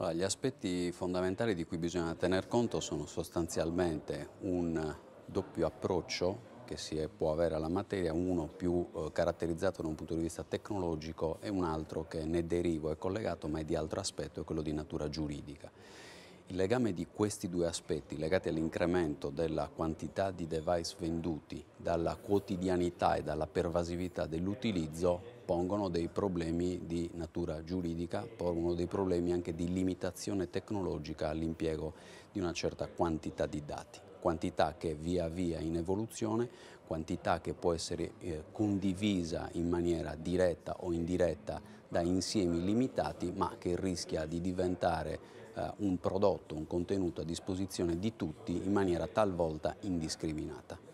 Allora, gli aspetti fondamentali di cui bisogna tener conto sono sostanzialmente un doppio approccio che si è, può avere alla materia, uno più eh, caratterizzato da un punto di vista tecnologico e un altro che ne derivo, è collegato ma è di altro aspetto, è quello di natura giuridica. Il legame di questi due aspetti legati all'incremento della quantità di device venduti dalla quotidianità e dalla pervasività dell'utilizzo pongono dei problemi di natura giuridica, pongono dei problemi anche di limitazione tecnologica all'impiego di una certa quantità di dati quantità che è via via in evoluzione, quantità che può essere eh, condivisa in maniera diretta o indiretta da insiemi limitati, ma che rischia di diventare eh, un prodotto, un contenuto a disposizione di tutti in maniera talvolta indiscriminata.